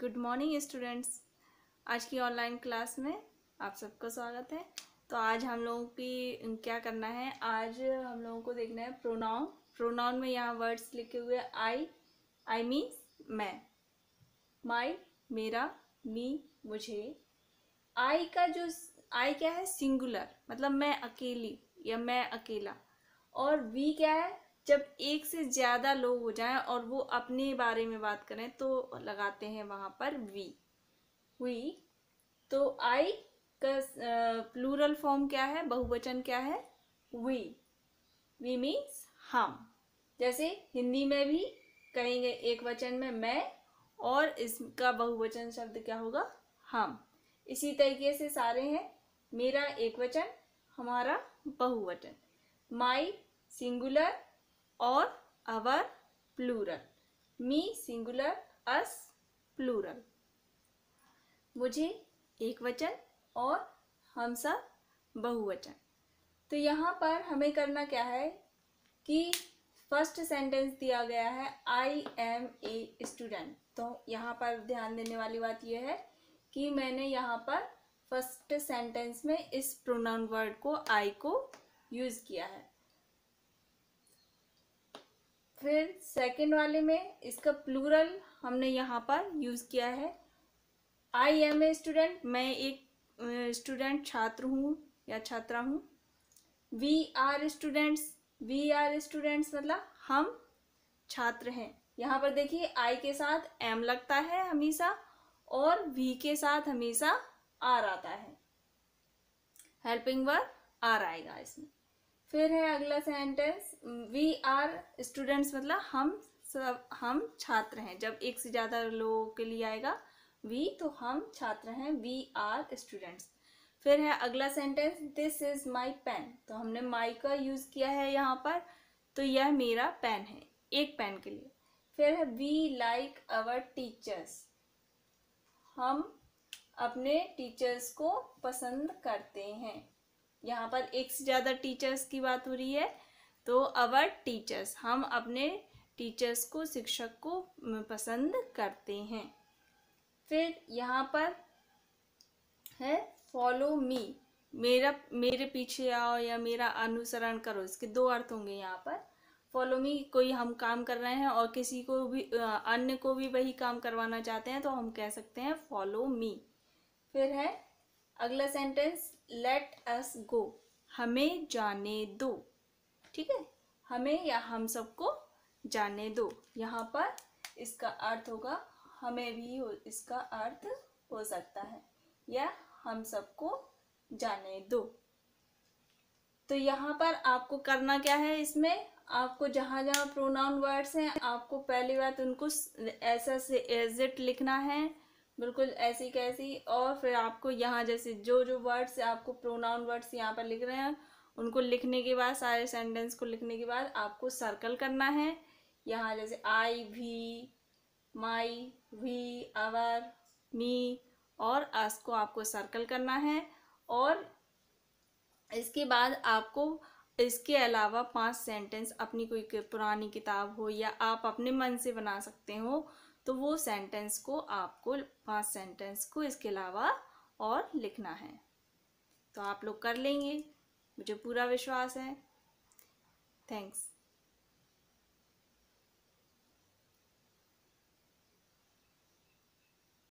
good morning students आज की online class में आप सबका स्वागत है तो आज हम लोगों की क्या करना है आज हम लोगों को देखना है प्रोनाउन प्रोनाउन में यहाँ वर्ड्स लिखे हुए आई आई मीन्स मैं माई मेरा मी मुझे आई का जो आई क्या है सिंगुलर मतलब मैं अकेली या मैं अकेला और वी क्या है जब एक से ज़्यादा लोग हो जाएं और वो अपने बारे में बात करें तो लगाते हैं वहाँ पर वी वी तो आई का प्लूरल फॉर्म क्या है बहुवचन क्या है वी वी मीन्स हम जैसे हिंदी में भी कहेंगे एक वचन में मैं और इसका बहुवचन शब्द क्या होगा हम इसी तरीके से सारे हैं मेरा एक वचन हमारा बहुवचन माई सिंगुलर और our plural me singular us plural मुझे एक वचन और हम सब बहुवचन तो यहाँ पर हमें करना क्या है कि फर्स्ट सेंटेंस दिया गया है आई एम ए स्टूडेंट तो यहाँ पर ध्यान देने वाली बात यह है कि मैंने यहाँ पर फर्स्ट सेंटेंस में इस प्रोनाउन वर्ड को आई को यूज़ किया है फिर सेकेंड वाले में इसका प्लूरल हमने यहाँ पर यूज़ किया है आई एम ए स्टूडेंट मैं एक स्टूडेंट छात्र हूँ या छात्रा हूँ we are students we are students मतलब हम छात्र हैं यहाँ पर देखिए आई के साथ एम लगता है हमेशा और वी के साथ हमेशा आर आता है हेल्पिंग वर्ब आर आएगा इसमें फिर है अगला सेंटेंस वी आर स्टूडेंट्स मतलब हम सब हम छात्र हैं जब एक से ज़्यादा लोगों के लिए आएगा वी तो हम छात्र हैं वी आर स्टूडेंट्स फिर है अगला sentence this is my pen तो हमने माई का यूज़ किया है यहाँ पर तो यह मेरा पेन है एक पेन के लिए फिर है वी लाइक अवर टीचर्स हम अपने टीचर्स को पसंद करते हैं यहाँ पर एक से ज़्यादा टीचर्स की बात हो रही है तो अवर टीचर्स हम अपने टीचर्स को शिक्षक को पसंद करते हैं फिर यहाँ पर है फॉलो मी मेरा मेरे पीछे आओ या मेरा अनुसरण करो इसके दो अर्थ होंगे यहाँ पर फॉलो मी कोई हम काम कर रहे हैं और किसी को भी अन्य को भी वही काम करवाना चाहते हैं तो हम कह सकते हैं फॉलो मी फिर है अगला सेंटेंस लेट अस गो हमें जाने दो ठीक है हमें या हम सबको जाने दो यहाँ पर इसका अर्थ होगा हमें भी हो, इसका अर्थ हो सकता है या हम सबको जाने दो तो यहाँ पर आपको करना क्या है इसमें आपको जहाँ जहाँ प्रोनाउन वर्ड्स हैं आपको पहली बात उनको ऐसा से एज इट लिखना है बिल्कुल ऐसी कैसी और फिर आपको यहाँ जैसे जो जो वर्ड्स आपको प्रोनाउन वर्ड्स यहाँ पर लिख रहे हैं उनको लिखने के बाद सारे सेंटेंस को लिखने के बाद आपको सर्कल करना है यहाँ जैसे आई भी माई वी आवर मी और अस को आपको सर्कल करना है और इसके बाद आपको इसके अलावा पांच सेंटेंस अपनी कोई पुरानी किताब हो या आप अपने मन से बना सकते हो तो वो सेंटेंस को आपको पांच सेंटेंस को इसके अलावा और लिखना है तो आप लोग कर लेंगे मुझे पूरा विश्वास है थैंक्स